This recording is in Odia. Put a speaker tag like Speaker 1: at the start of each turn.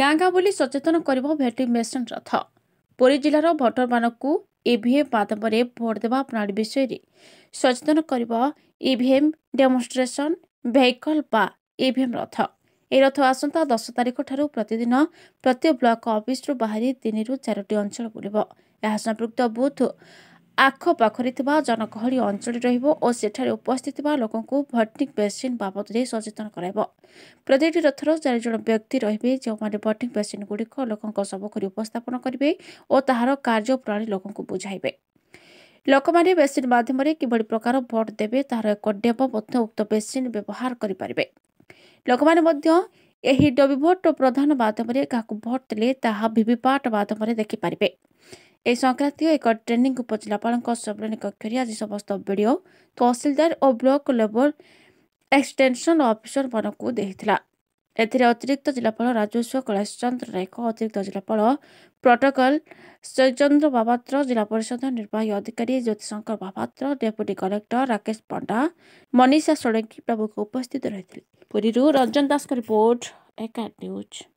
Speaker 1: ଗାଁ ଗାଁ ବୁଲି ସଚେତନ କରିବ ଭେଟି ମେସନ ରଥ ପୁରୀ ଜିଲ୍ଲାର ଭୋଟରମାନଙ୍କୁ ଇଭିଏମ୍ ମାଧ୍ୟମରେ ଭୋଟ ଦେବା ପ୍ରଣାଳୀ ବିଷୟରେ ସଚେତନ କରିବ ଇଭିଏମ୍ ଡେମନଷ୍ଟ୍ରେସନ ଭେହିକଲ ବା ଇଭିଏମ୍ ରଥ ଏହି ରଥ ଆସନ୍ତା ଦଶ ତାରିଖ ଠାରୁ ପ୍ରତିଦିନ ପ୍ରତ୍ୟେକ ବ୍ଲକ ଅଫିସରୁ ବାହାରି ତିନିରୁ ଚାରୋଟି ଅଞ୍ଚଳ ବୁଲିବ ଏହା ସମ୍ପୃକ୍ତ ବୁଥ ଆଖପାଖରେ ଥିବା ଜନଗହଳି ଅଞ୍ଚଳରେ ରହିବ ଓ ସେଠାରେ ଉପସ୍ଥିତ ଥିବା ଲୋକଙ୍କୁ ଭୋଟିଂ ମେସିନ୍ ବାବଦରେ ସଚେତନ କରାଇବ ପ୍ରତିଟି ରଥର ଚାରିଜଣ ବ୍ୟକ୍ତି ରହିବେ ଯେଉଁମାନେ ଭୋଟିଂ ମେସିନ୍ଗୁଡ଼ିକ ଲୋକଙ୍କ ସମ୍ମୁଖରେ ଉପସ୍ଥାପନ କରିବେ ଓ ତାହାର କାର୍ଯ୍ୟପ୍ରଣାଳୀ ଲୋକଙ୍କୁ ବୁଝାଇବେ ଲୋକମାନେ ମେସିନ୍ ମାଧ୍ୟମରେ କିଭଳି ପ୍ରକାର ଭୋଟ୍ ଦେବେ ତାହାର ଏକ ଡେବ ମଧ୍ୟ ଉକ୍ତ ମେସିନ୍ ବ୍ୟବହାର କରିପାରିବେ ଲୋକମାନେ ମଧ୍ୟ ଏହି ଡବି ଭୋଟ୍ ପ୍ରଧାନ ମାଧ୍ୟମରେ କାହାକୁ ଭୋଟ୍ ଦେଲେ ତାହା ଭିଭିପାଟ୍ ମାଧ୍ୟମରେ ଦେଖିପାରିବେ এই সংক্রান্তীয় এক ট্রেনিং উপজেলাপাল সবলনি কক্ষে আজ সমস্ত ভিডিও তহসিলদার ও ব্লক লেভেল এক্সটেনশন অফিসর মানুষ দিয়েছিল এতে অতিরিক্ত জেলাপাল রাজস্ব কৈলাশ চন্দ্র নায়ক অতিরিক্ত জেলাপাল প্রটোকল শৈচন্দ্র মহাপাত্র জেলা পরিষদ নির্বাহী অধিকারী জ্যোতিশঙ্কর মহাপাত্র ডেপুটি কলেক্টর রাকেশ পণ্ডা মনীষা ষড়ঙ্গী প্রমুখ উপস্থিত রয়েছে পুরীর রঞ্জন দাস রিপোর্ট একা